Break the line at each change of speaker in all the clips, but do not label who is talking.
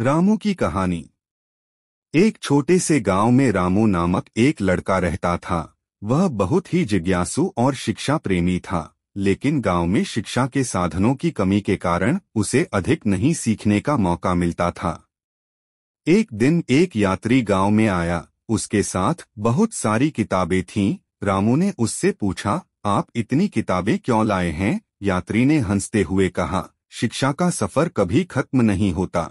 रामू की कहानी एक छोटे से गांव में रामू नामक एक लड़का रहता था वह बहुत ही जिज्ञासु और शिक्षा प्रेमी था लेकिन गांव में शिक्षा के साधनों की कमी के कारण उसे अधिक नहीं सीखने का मौका मिलता था एक दिन एक यात्री गांव में आया उसके साथ बहुत सारी किताबें थीं रामू ने उससे पूछा आप इतनी किताबें क्यों लाए हैं यात्री ने हंसते हुए कहा शिक्षा का सफर कभी खत्म नहीं होता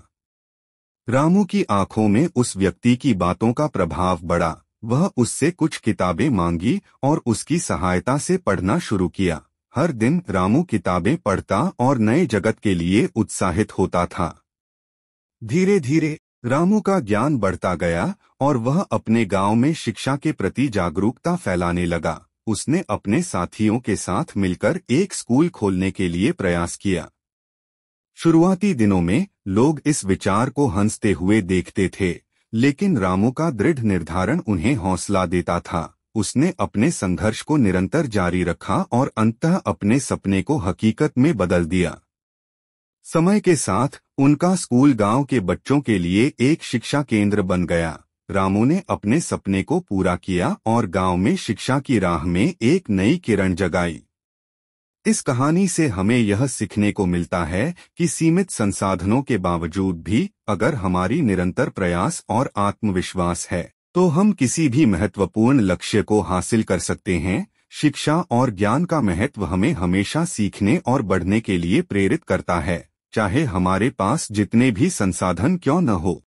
रामू की आंखों में उस व्यक्ति की बातों का प्रभाव बढ़ा वह उससे कुछ किताबें मांगी और उसकी सहायता से पढ़ना शुरू किया हर दिन रामू किताबें पढ़ता और नए जगत के लिए उत्साहित होता था धीरे धीरे रामू का ज्ञान बढ़ता गया और वह अपने गांव में शिक्षा के प्रति जागरूकता फैलाने लगा उसने अपने साथियों के साथ मिलकर एक स्कूल खोलने के लिए प्रयास किया शुरुआती दिनों में लोग इस विचार को हंसते हुए देखते थे लेकिन रामू का दृढ़ निर्धारण उन्हें हौसला देता था उसने अपने संघर्ष को निरंतर जारी रखा और अंततः अपने सपने को हकीकत में बदल दिया समय के साथ उनका स्कूल गांव के बच्चों के लिए एक शिक्षा केंद्र बन गया रामू ने अपने सपने को पूरा किया और गांव में शिक्षा की राह में एक नई किरण जगाई इस कहानी से हमें यह सीखने को मिलता है कि सीमित संसाधनों के बावजूद भी अगर हमारी निरंतर प्रयास और आत्मविश्वास है तो हम किसी भी महत्वपूर्ण लक्ष्य को हासिल कर सकते हैं शिक्षा और ज्ञान का महत्व हमें हमेशा सीखने और बढ़ने के लिए प्रेरित करता है चाहे हमारे पास जितने भी संसाधन क्यों न हो